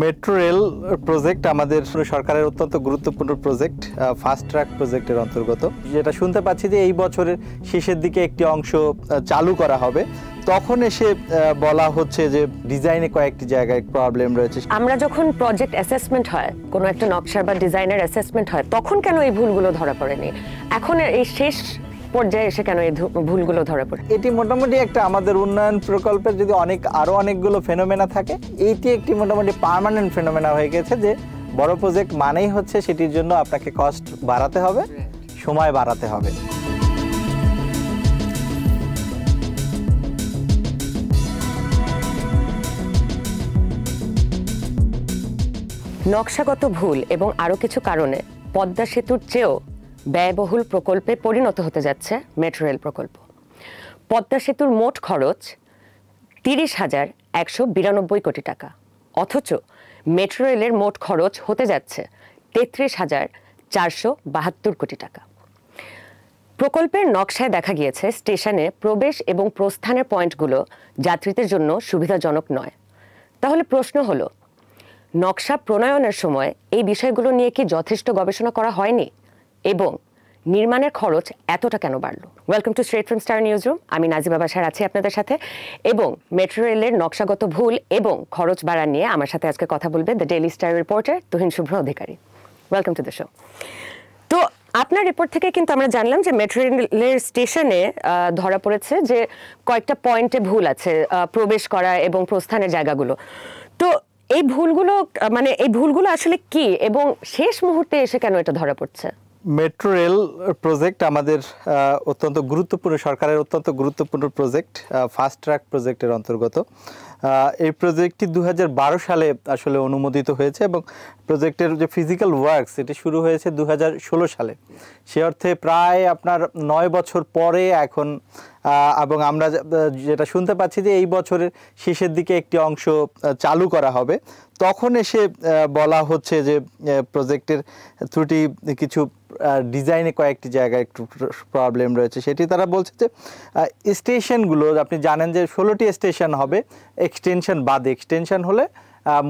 Metro rail project আমাদের সরকারের অত্যন্ত গুরুত্বপূর্ণ প্রজেক্ট ফাস্ট ট্র্যাক প্রজেক্টের অন্তর্গত যেটা শুনতে পাচ্ছি যে এই বছরের শেষের দিকে একটি অংশ চালু করা হবে তখন এসে বলা হচ্ছে যে ডিজাইনে কয়েকটি জায়গায় প্রবলেম রয়েছে আমরা যখন প্রজেক্ট অ্যাসেসমেন্ট হয় কোনো একটা নকশার বা ডিজাইনের অ্যাসেসমেন্ট হয় তখন কেন এই ভুলগুলো ধরা পড়েনি এখন এই শেষ পর্যায়ে এসে কেন এই ভুলগুলো ধরা পড়ে এটি মোটামুটি একটা আমাদের উন্নয়ন প্রকল্পের যদি অনেক আরও অনেকগুলো ফেনোমেনা থাকে এইটি একটি মোটামুটি পারমানেন্ট ফেনোমেনা হয়ে গেছে যে বড় প্রজেক্ট মানেই হচ্ছে সেটির জন্য আপনাকে কস্ট বাড়াতে হবে সময় বাড়াতে হবে নকশাগত ভুল এবং আরও কিছু কারণে পদ্মা সেতুর চেয়েও ব্যয়বহুল প্রকল্পে পরিণত হতে যাচ্ছে মেট্রো রেল প্রকল্প পদ্মা সেতুর মোট খরচ তিরিশ হাজার একশো বিরানব্বই কোটি টাকা অথচ মেট্রো রেলের মোট খরচ হতে যাচ্ছে তেত্রিশ হাজার চারশো বাহাত্তর কোটি টাকা প্রকল্পের নকশায় দেখা গিয়েছে স্টেশনে প্রবেশ এবং প্রস্থানের পয়েন্টগুলো যাত্রীদের জন্য সুবিধাজনক নয় তাহলে প্রশ্ন হলো নকশা প্রণয়নের সময় এই বিষয়গুলো নিয়ে কি যথেষ্ট গবেষণা করা হয়নি এবং নির্মাণের খরচ এতটা কেন বাড়ল welcome to straight from Star newsroom আমি নাজিবা বাসার আছি আপনাদের সাথে এবং মেট্রো রেলের নকশাগত ভুল এবং খরচ বাড়া নিয়ে আমার সাথে আজকে কথা বলবে the Daily Star reporter Tuhin Shubhro Adhikari welcome to the show তো আপনার রিপোর্ট থেকে কিন্তু আমরা জানলাম যে মেট্রো রেলের স্টেশনে ধরা পড়েছে যে কয়েকটা পয়েন্টে ভুল আছে প্রবেশ করা এবং প্রস্থানের জায়গাগুলো তো এই ভুলগুলো মানে এই ভুলগুলো আসলে কি এবং শেষ মুহূর্তে এসে কেন এটা ধরা পড়ছে মেট্রো রেল প্রজেক্ট আমাদের অত্যন্ত গুরুত্বপূর্ণ সরকারের অত্যন্ত গুরুত্বপূর্ণ প্রজেক্ট ফাস্ট ট্র্যাক প্রজেক্টের অন্তর্গত এই প্রজেক্টটি দু সালে আসলে অনুমোদিত হয়েছে এবং প্রজেক্টের যে ফিজিক্যাল ওয়ার্কস এটি শুরু হয়েছে দু সালে সে অর্থে প্রায় আপনার নয় বছর পরে এখন এবং আমরা যেটা শুনতে পাচ্ছি যে এই বছরের শেষের দিকে একটি অংশ চালু করা হবে তখন এসে বলা হচ্ছে যে প্রজেক্টের ত্রুটি কিছু ডিজাইনে কয়েকটি জায়গায় একটু প্রবলেম রয়েছে সেটি তারা বলছে যে স্টেশনগুলো আপনি জানেন যে ষোলোটি স্টেশন হবে এক্সটেনশন বাদ এক্সটেনশন হলে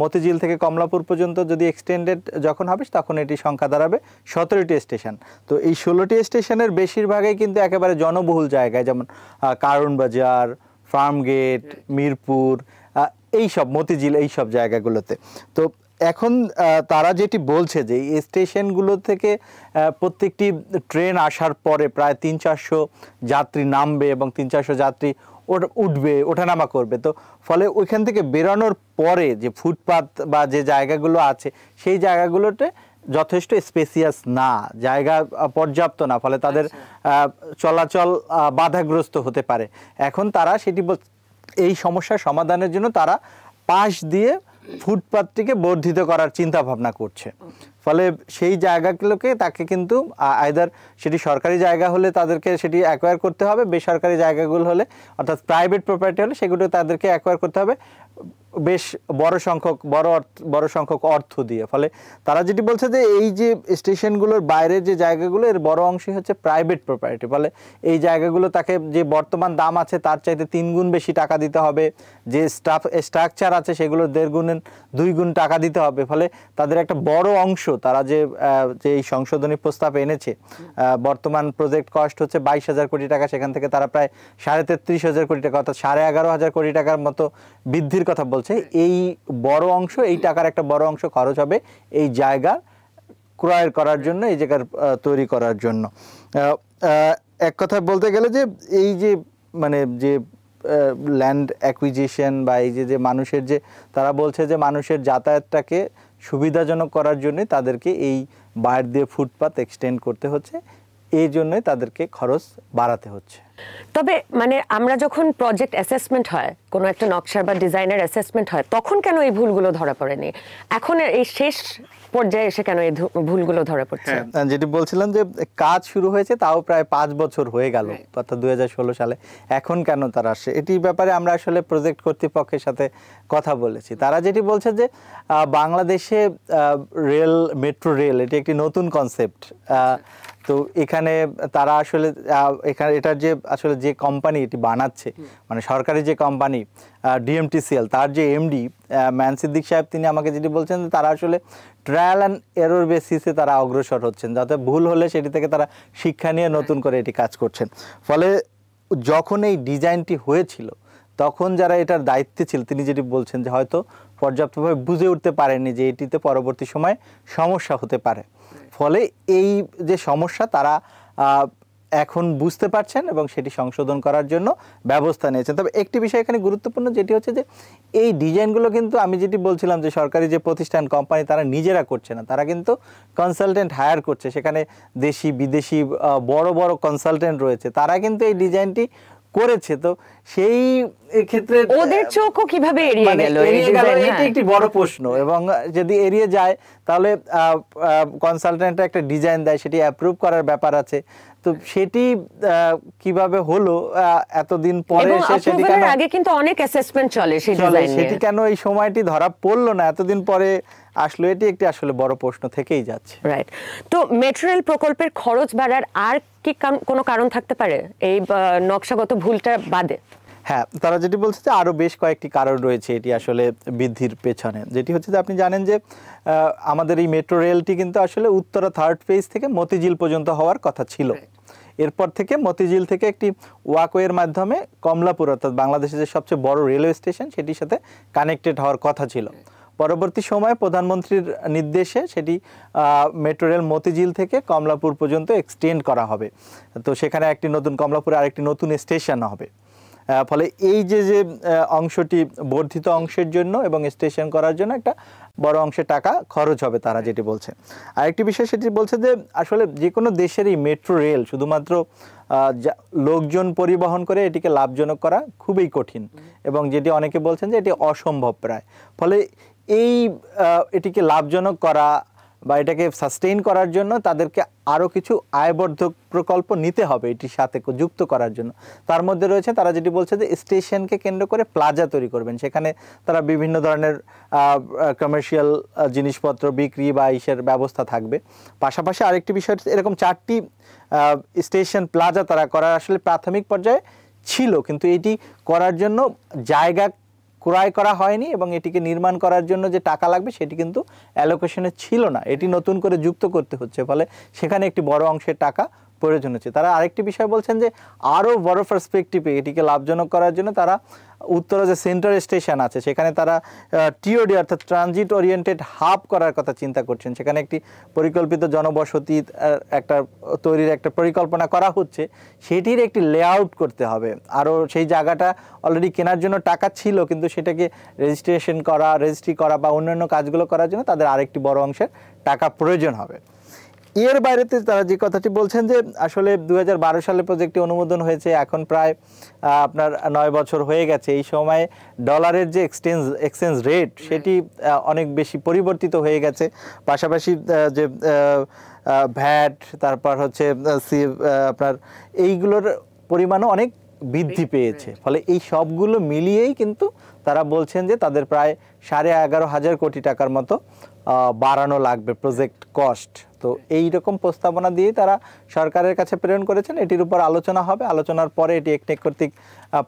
মতিঝিল থেকে কমলাপুর পর্যন্ত যদি এক্সটেন্ডেড যখন হবে তখন এটি সংখ্যা দাঁড়াবে সতেরোটি স্টেশন তো এই ষোলোটি স্টেশনের বেশিরভাগই কিন্তু একেবারে জনবহুল জায়গায় যেমন কারণবাজার ফার্মগেট মিরপুর এই সব মতিঝিল এই সব জায়গাগুলোতে তো এখন তারা যেটি বলছে যে এই স্টেশনগুলো থেকে প্রত্যেকটি ট্রেন আসার পরে প্রায় তিন চারশো যাত্রী নামবে এবং তিন চারশো যাত্রী উঠবে ওঠানামা করবে তো ফলে ওইখান থেকে বেরোনোর পরে যে ফুটপাত বা যে জায়গাগুলো আছে সেই জায়গাগুলোতে যথেষ্ট স্পেসিয়াস না জায়গা পর্যাপ্ত না ফলে তাদের আচ্ছা। চলাচল বাধাগ্রস্ত হতে পারে এখন তারা সেটি এই সমস্যার সমাধানের জন্য তারা পাশ দিয়ে ফুটপাথটিকে বর্ধিত করার চিন্তা ভাবনা করছে ফলে সেই জায়গাগুলোকে তাকে কিন্তু আয়দার সেটি সরকারি জায়গা হলে তাদেরকে সেটি অ্যাকোয়ার করতে হবে বেসরকারি জায়গাগুলো হলে অর্থাৎ প্রাইভেট প্রপার্টি হলে সেগুলো তাদেরকে অ্যাকোয়ার করতে হবে বেশ বড় সংখ্যক বড় অর্থ বড় সংখ্যক অর্থ দিয়ে ফলে তারা যেটি বলছে যে এই যে স্টেশনগুলোর বাইরের যে জায়গাগুলো এর বড় অংশই হচ্ছে প্রাইভেট প্রপার্টি ফলে এই জায়গাগুলো তাকে যে বর্তমান দাম আছে তার চাইতে তিন গুণ বেশি টাকা দিতে হবে যে স্টাফ স্ট্রাকচার আছে সেগুলো দেড় গুণের দুই গুণ টাকা দিতে হবে ফলে তাদের একটা বড় অংশ তারা যে যে এই সংশোধনী প্রস্তাব এনেছে বর্তমান প্রজেক্ট কস্ট হচ্ছে বাইশ হাজার কোটি টাকা সেখান থেকে তারা প্রায় সাড়ে তেত্রিশ হাজার কোটি টাকা অর্থাৎ সাড়ে এগারো হাজার কোটি টাকার মতো বৃদ্ধির কথা বলছে এই বড় অংশ এই টাকার একটা বড় অংশ খরচ হবে এই জায়গা ক্রয়ের করার জন্য এই জায়গার তৈরি করার জন্য এক কথা বলতে গেলে যে এই যে মানে যে ল্যান্ড অ্যাকুইজিশন বা এই যে যে মানুষের যে তারা বলছে যে মানুষের যাতায়াতটাকে সুবিধাজনক করার জন্য তাদেরকে এই বাইর দিয়ে ফুটপাথ এক্সটেন্ড করতে হচ্ছে এই জন্যই তাদেরকে খরচ বাড়াতে হচ্ছে তবে মানে আমরা যখন প্রজেক্ট অ্যাসেসমেন্ট হয় কোনো একটা নকশার বা ডিজাইনের অ্যাসেসমেন্ট হয় তখন কেন এই ভুলগুলো ধরা পড়েনি এখন এই শেষ পর্যায়ে এসে কেন এই ভুলগুলো ধরা পড়ছে হ্যাঁ, যেটি বলছিলাম যে কাজ শুরু হয়েছে তাও প্রায় পাঁচ বছর হয়ে গেল অর্থাৎ দুই সালে এখন কেন তারা আসে এটি ব্যাপারে আমরা আসলে প্রজেক্ট কর্তৃপক্ষের সাথে কথা বলেছি তারা যেটি বলছে যে বাংলাদেশে রেল মেট্রো রেল এটি একটি নতুন কনসেপ্ট তো এখানে তারা আসলে এখানে এটার যে আসলে যে কোম্পানি এটি বানাচ্ছে মানে সরকারি যে কোম্পানি ডিএমটিসিএল তার যে এমডি ম্যান সিদ্দিক সাহেব তিনি আমাকে যেটি বলছেন তারা আসলে ট্রায়াল অ্যান্ড এরোর বেসিসে তারা অগ্রসর হচ্ছেন যাতে ভুল হলে সেটি থেকে তারা শিক্ষা নিয়ে হ্যাঁ। নতুন করে এটি কাজ করছেন ফলে যখন এই ডিজাইনটি হয়েছিল তখন যারা এটার দায়িত্বে ছিল তিনি যেটি বলছেন যে হয়তো পর্যাপ্তভাবে বুঝে উঠতে পারেননি যে এটিতে পরবর্তী সময়ে সমস্যা হতে পারে ফলে এই যে সমস্যা তারা এখন বুঝতে পারছেন এবং সেটি সংশোধন করার জন্য ব্যবস্থা নিয়েছেন তবে একটি বিষয় এখানে গুরুত্বপূর্ণ যেটি হচ্ছে যে এই ডিজাইনগুলো কিন্তু আমি যেটি বলছিলাম যে সরকারি যে প্রতিষ্ঠান কোম্পানি তারা নিজেরা করছে না তারা কিন্তু কনসালটেন্ট হায়ার করছে সেখানে দেশি বিদেশি বড় বড় কনসালটেন্ট রয়েছে তারা কিন্তু এই ডিজাইনটি করেছে তো সেই ক্ষেত্রে ওদের চোখও কিভাবে এড়িয়ে মানে গেল এটা হ্যাঁ। একটি বড় প্রশ্ন এবং যদি এড়িয়ে যায় তাহলে কনসালটেন্ট একটা ডিজাইন দেয় সেটি অ্যাপ্রুভ করার ব্যাপার আছে তো সেটি কিভাবে হলো এতদিন পরে সেটি কেন আগে কিন্তু অনেক অ্যাসেসমেন্ট চলে সেই সেটি কেন এই সময়টি ধরা পড়লো না এতদিন পরে আসলো এটি একটি আসলে বড় প্রশ্ন থেকেই যাচ্ছে রাইট তো মেটেরিয়াল প্রকল্পের খরচ বাড়ার আর কি কোনো কারণ থাকতে পারে এই নকশাগত ভুলটা বাদে হ্যাঁ তারা যেটি বলছে যে আরও বেশ কয়েকটি কারণ রয়েছে এটি আসলে বৃদ্ধির পেছনে যেটি হচ্ছে যে আপনি জানেন যে আমাদের এই মেট্রো রেলটি কিন্তু আসলে উত্তরা থার্ড ফেজ থেকে মতিঝিল পর্যন্ত হওয়ার কথা ছিল এরপর থেকে মতিঝিল থেকে একটি ওয়াকওয়ের মাধ্যমে কমলাপুর অর্থাৎ বাংলাদেশের যে সবচেয়ে বড় রেলওয়ে স্টেশন সেটির সাথে কানেক্টেড হওয়ার কথা ছিল পরবর্তী সময়ে প্রধানমন্ত্রীর নির্দেশে সেটি মেট্রো রেল মতিঝিল থেকে কমলাপুর পর্যন্ত এক্সটেন্ড করা হবে তো সেখানে একটি নতুন কমলাপুরে আরেকটি নতুন স্টেশন হবে ফলে এই যে যে অংশটি বর্ধিত অংশের জন্য এবং স্টেশন করার জন্য একটা বড় অংশে টাকা খরচ হবে তারা যেটি বলছে আরেকটি বিষয় সেটি বলছে যে আসলে যে কোনো দেশেরই মেট্রো রেল শুধুমাত্র লোকজন পরিবহন করে এটিকে লাভজনক করা খুবই কঠিন এবং যেটি অনেকে বলছেন যে এটি অসম্ভব প্রায় ফলে এই এটিকে লাভজনক করা বা এটাকে সাস্টেইন করার জন্য তাদেরকে আরও কিছু আয়বর্ধক প্রকল্প নিতে হবে এটির সাথে যুক্ত করার জন্য তার মধ্যে রয়েছে তারা যেটি বলছে যে স্টেশনকে কেন্দ্র করে প্লাজা তৈরি করবেন সেখানে তারা বিভিন্ন ধরনের কমার্শিয়াল জিনিসপত্র বিক্রি বা ইসের ব্যবস্থা থাকবে পাশাপাশি আরেকটি বিষয় এরকম চারটি স্টেশন প্লাজা তারা করার আসলে প্রাথমিক পর্যায়ে ছিল কিন্তু এটি করার জন্য জায়গা ক্রয় করা হয়নি এবং এটিকে নির্মাণ করার জন্য যে টাকা লাগবে সেটি কিন্তু অ্যালোকেশনে ছিল না এটি নতুন করে যুক্ত করতে হচ্ছে ফলে সেখানে একটি বড় অংশের টাকা প্রয়োজন হচ্ছে তারা আরেকটি বিষয় বলছেন যে আরও বড় পার্সপেক্টিভে এটিকে লাভজনক করার জন্য তারা উত্তরা যে সেন্টার স্টেশন আছে সেখানে তারা টিওডি অর্থাৎ ট্রানজিট ওরিয়েন্টেড হাব করার কথা চিন্তা করছেন সেখানে একটি পরিকল্পিত জনবসতি একটা তৈরির একটা পরিকল্পনা করা হচ্ছে সেটির একটি লেআউট করতে হবে আরও সেই জায়গাটা অলরেডি কেনার জন্য টাকা ছিল কিন্তু সেটাকে রেজিস্ট্রেশন করা রেজিস্ট্রি করা বা অন্যান্য কাজগুলো করার জন্য তাদের আরেকটি বড় অংশের টাকা প্রয়োজন হবে এর বাইরেতে তারা যে কথাটি বলছেন যে আসলে দু সালে প্রজেক্টটি অনুমোদন হয়েছে এখন প্রায় আপনার নয় বছর হয়ে গেছে এই সময়ে ডলারের যে এক্সচেঞ্জ এক্সচেঞ্জ রেট সেটি অনেক বেশি পরিবর্তিত হয়ে গেছে পাশাপাশি যে ভ্যাট তারপর হচ্ছে আপনার এইগুলোর পরিমাণও অনেক বৃদ্ধি পেয়েছে ফলে এই সবগুলো মিলিয়েই কিন্তু তারা বলছেন যে তাদের প্রায় সাড়ে এগারো হাজার কোটি টাকার মতো বাড়ানো লাগবে প্রজেক্ট কস্ট তো এই রকম প্রস্তাবনা দিয়ে তারা সরকারের কাছে প্রেরণ করেছেন এটির উপর আলোচনা হবে আলোচনার পরে এটি একটি কর্তৃক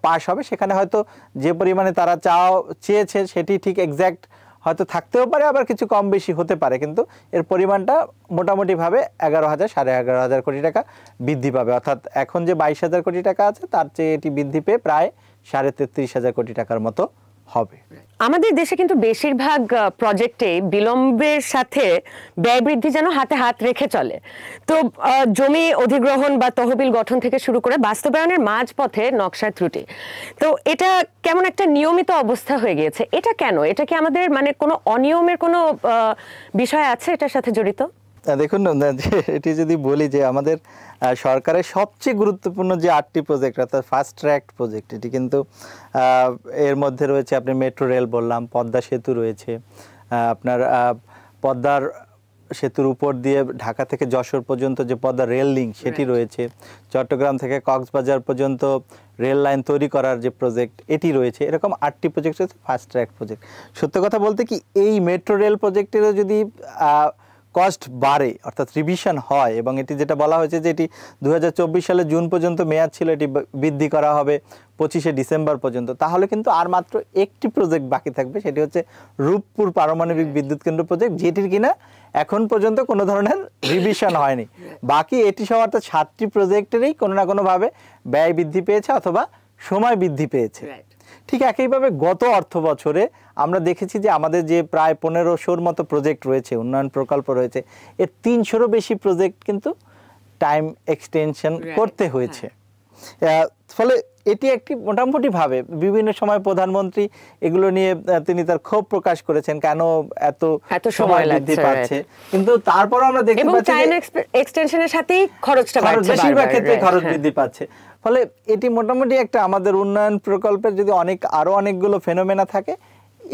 পাশ হবে সেখানে হয়তো যে পরিমাণে তারা চাও চেয়েছে সেটি ঠিক এক্স্যাক্ট হয়তো থাকতেও পারে আবার কিছু কম বেশি হতে পারে কিন্তু এর পরিমাণটা মোটামুটিভাবে এগারো হাজার সাড়ে এগারো হাজার কোটি টাকা বৃদ্ধি পাবে অর্থাৎ এখন যে বাইশ হাজার কোটি টাকা আছে তার চেয়ে এটি বৃদ্ধি পেয়ে প্রায় সাড়ে তেত্রিশ হাজার কোটি টাকার মতো হবে আমাদের দেশে কিন্তু বেশিরভাগ প্রজেক্টে বিলম্বের সাথে ব্যয় বৃদ্ধি যেন হাতে হাত রেখে চলে তো জমি অধিগ্রহণ বা তহবিল গঠন থেকে শুরু করে বাস্তবায়নের মাঝপথে নকশার ত্রুটি তো এটা কেমন একটা নিয়মিত অবস্থা হয়ে গিয়েছে এটা কেন এটা কি আমাদের মানে কোনো অনিয়মের কোনো বিষয় আছে এটার সাথে জড়িত দেখুন এটি যদি বলি যে আমাদের সরকারের সবচেয়ে গুরুত্বপূর্ণ যে আটটি প্রজেক্ট অর্থাৎ ফার্স্ট ট্র্যাক প্রজেক্ট এটি কিন্তু এর মধ্যে রয়েছে আপনি মেট্রো রেল বললাম পদ্মা সেতু রয়েছে আপনার পদ্মার সেতুর উপর দিয়ে ঢাকা থেকে যশোর পর্যন্ত যে পদ্মা রেল লিঙ্ক সেটি রয়েছে চট্টগ্রাম থেকে কক্সবাজার পর্যন্ত রেল লাইন তৈরি করার যে প্রজেক্ট এটি রয়েছে এরকম আটটি প্রজেক্ট রয়েছে ফার্স্ট ট্র্যাক প্রজেক্ট সত্য কথা বলতে কি এই মেট্রো রেল প্রজেক্টেরও যদি কস্ট বাড়ে অর্থাৎ রিভিশন হয় এবং এটি যেটা বলা হয়েছে যে এটি দু সালে জুন পর্যন্ত মেয়াদ ছিল এটি বৃদ্ধি করা হবে পঁচিশে ডিসেম্বর পর্যন্ত তাহলে কিন্তু আর মাত্র একটি প্রজেক্ট বাকি থাকবে সেটি হচ্ছে রূপপুর পারমাণবিক বিদ্যুৎ কেন্দ্র প্রজেক্ট যেটির কিনা এখন পর্যন্ত কোনো ধরনের রিভিশন হয়নি বাকি এটি সহ অর্থাৎ সাতটি প্রজেক্টেরই কোনো না কোনোভাবে ব্যয় বৃদ্ধি পেয়েছে অথবা সময় বৃদ্ধি পেয়েছে ঠিক একইভাবে গত অর্থ বছরে আমরা দেখেছি যে আমাদের যে প্রায় পনেরোশোর মতো প্রজেক্ট রয়েছে উন্নয়ন প্রকল্প রয়েছে এর তিনশোরও বেশি প্রজেক্ট কিন্তু টাইম এক্সটেনশন করতে হ্যাঁ। হয়েছে ফলে এটি একটি মোটামুটিভাবে বিভিন্ন সময় প্রধানমন্ত্রী এগুলো নিয়ে তিনি তার ক্ষোভ প্রকাশ করেছেন কেন এত এত সময় লাগতে পারছে কিন্তু তারপর আমরা দেখতে পাচ্ছি এবং টাইম এক্সটেনশনের সাথেই খরচটা বাড়ছে বেশিরভাগ ক্ষেত্রে খরচ হ্যাঁ। বৃদ্ধি পাচ্ছে ফলে এটি মোটামুটি একটা আমাদের উন্নয়ন প্রকল্পের যদি অনেক আরো অনেকগুলো ফেনোমেনা থাকে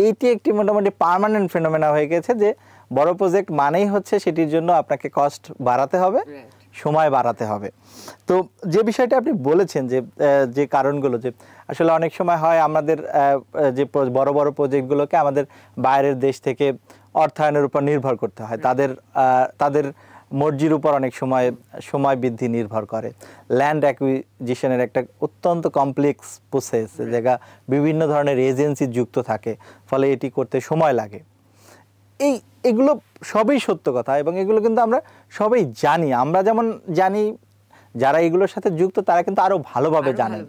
এটি একটি মোটামুটি পার্মানেন্ট ফেনোমেনা হয়ে গেছে যে বড় প্রজেক্ট মানেই হচ্ছে সেটির জন্য আপনাকে কস্ট বাড়াতে হবে সময় বাড়াতে হবে তো যে বিষয়টা আপনি বলেছেন যে যে কারণগুলো যে আসলে অনেক সময় হয় আমাদের যে বড় বড় প্রজেক্টগুলোকে আমাদের বাইরের দেশ থেকে অর্থায়নের উপর নির্ভর করতে হয় তাদের তাদের মর্জির উপর অনেক সময় সময় বৃদ্ধি নির্ভর করে ল্যান্ড অ্যাকুইজিশনের একটা অত্যন্ত কমপ্লেক্স প্রসেস জায়গা বিভিন্ন ধরনের এজেন্সি যুক্ত থাকে ফলে এটি করতে সময় লাগে এই এগুলো সবই সত্য কথা এবং এগুলো কিন্তু আমরা সবাই জানি আমরা যেমন জানি যারা এগুলোর সাথে যুক্ত তারা কিন্তু আরো ভালোভাবে জানেন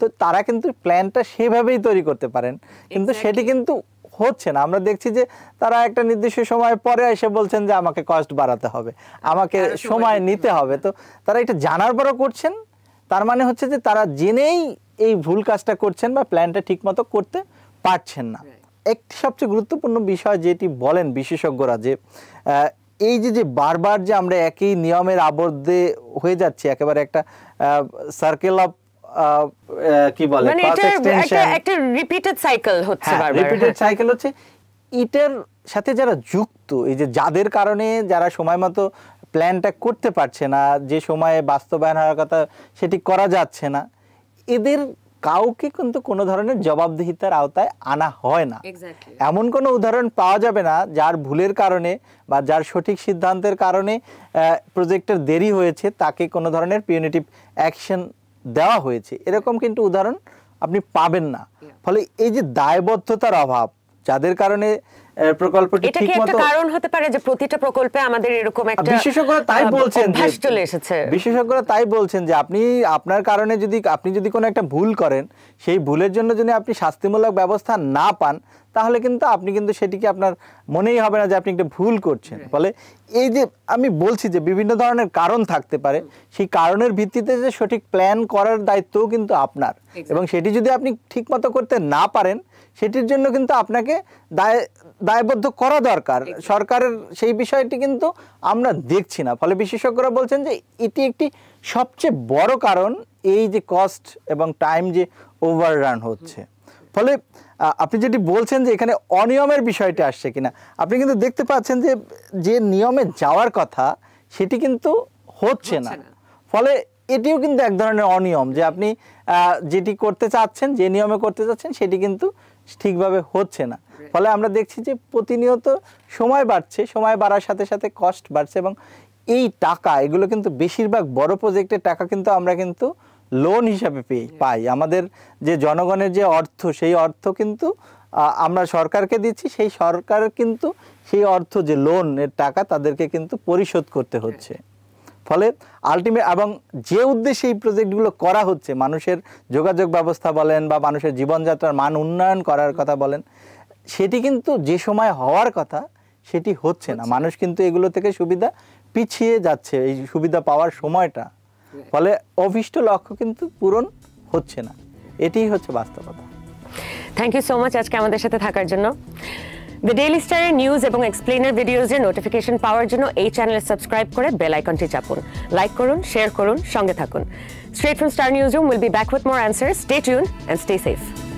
তো তারা কিন্তু প্ল্যানটা সেভাবেই তৈরি করতে পারেন কিন্তু সেটি কিন্তু হচ্ছে না আমরা দেখছি যে তারা একটা নির্দিষ্ট সময় পরে এসে বলছেন যে আমাকে কস্ট বাড়াতে হবে আমাকে সময় নিতে হবে তো তারা এটা জানার পরও করছেন তার মানে হচ্ছে যে তারা জেনেই এই ভুল কাজটা করছেন বা প্ল্যানটা ঠিকমতো করতে পারছেন না একটি সবচেয়ে গুরুত্বপূর্ণ বিষয় যেটি বলেন বিশেষজ্ঞরা যে এই যে যে বারবার যে আমরা একই নিয়মের আবদ্ধে হয়ে যাচ্ছি একেবারে একটা সার্কেল অফ কি বলে রিপিটেড মানে সাইকেল হচ্ছে হ্যাঁ, হ্যাঁ। সাথে যারা যুক্ত এই যে যাদের কারণে যারা সময় মতো প্ল্যানটা করতে পারছে না যে সময়ে বাস্তবায়ন হওয়ার কথা সেটি করা যাচ্ছে না এদের কাউকে কিন্তু কোনো ধরনের জবাবদিহিতার আওতায় আনা হয় না এমন কোনো উদাহরণ পাওয়া যাবে না যার ভুলের কারণে বা যার সঠিক সিদ্ধান্তের কারণে প্রজেক্টের দেরি হয়েছে তাকে কোনো ধরনের পিউনিটিভ অ্যাকশন দেওয়া হয়েছে এরকম কিন্তু উদাহরণ আপনি পাবেন না ফলে এই যে দায়বদ্ধতার অভাব যাদের কারণে প্রকল্পটি এটা কারণ হতে পারে যে প্রতিটা প্রকল্পে আমাদের এরকম একটা বিশেষজ্ঞরা তাই বলছেন যে চলে এসেছে বিশেষজ্ঞরা তাই বলছেন যে আপনি আপনার কারণে যদি আপনি যদি কোনো একটা ভুল করেন সেই ভুলের জন্য যদি আপনি শাস্তিমূলক ব্যবস্থা না পান তাহলে কিন্তু আপনি কিন্তু সেটিকে আপনার মনেই হবে না যে আপনি একটা ভুল করছেন ফলে এই যে আমি বলছি যে বিভিন্ন ধরনের কারণ থাকতে পারে সেই কারণের ভিত্তিতে যে সঠিক প্ল্যান করার দায়িত্বও কিন্তু আপনার এবং সেটি যদি আপনি ঠিকমতো করতে না পারেন সেটির জন্য কিন্তু আপনাকে দায় দায়বদ্ধ করা দরকার সরকারের সেই বিষয়টি কিন্তু আমরা দেখছি না ফলে বিশেষজ্ঞরা বলছেন যে এটি একটি সবচেয়ে বড় কারণ এই যে কস্ট এবং টাইম যে ওভাররান হচ্ছে ফলে আপনি যেটি বলছেন যে এখানে অনিয়মের বিষয়টি আসছে কিনা আপনি কিন্তু দেখতে পাচ্ছেন যে যে নিয়মে যাওয়ার কথা সেটি কিন্তু হচ্ছে না ফলে এটিও কিন্তু এক ধরনের অনিয়ম যে আপনি যেটি করতে চাচ্ছেন যে নিয়মে করতে চাচ্ছেন সেটি কিন্তু ঠিকভাবে হচ্ছে না ফলে আমরা দেখছি যে প্রতিনিয়ত সময় বাড়ছে সময় বাড়ার সাথে সাথে কস্ট বাড়ছে এবং এই টাকা এগুলো কিন্তু বেশিরভাগ বড় প্রজেক্টের টাকা কিন্তু আমরা কিন্তু লোন হিসাবে পেয়ে পাই আমাদের যে জনগণের যে অর্থ সেই অর্থ কিন্তু আমরা সরকারকে দিচ্ছি সেই সরকার কিন্তু সেই অর্থ যে লোনের টাকা তাদেরকে কিন্তু পরিশোধ করতে হচ্ছে ফলে আলটিমেট এবং যে উদ্দেশ্যে এই প্রজেক্টগুলো করা হচ্ছে মানুষের যোগাযোগ ব্যবস্থা বলেন বা মানুষের জীবনযাত্রার মান উন্নয়ন করার কথা বলেন সেটি কিন্তু যে সময় হওয়ার কথা সেটি হচ্ছে না মানুষ কিন্তু এগুলো থেকে সুবিধা পিছিয়ে যাচ্ছে এই সুবিধা পাওয়ার সময়টা ফলে অভিষ্ট লক্ষ্য কিন্তু পূরণ হচ্ছে না এটি হচ্ছে বাস্তবতা থ্যাংক ইউ সো মাচ আজকে আমাদের সাথে থাকার জন্য দ্য ডেইলি স্টারের নিউজ এবং এক্সপ্লেনার ভিডিওজের নোটিফিকেশন পাওয়ার জন্য এই চ্যানেলে সাবস্ক্রাইব করে বেল আইকনটি চাপুন লাইক করুন শেয়ার করুন সঙ্গে থাকুন straight from Star newsroom will be back with more answer stay tuned and stay safe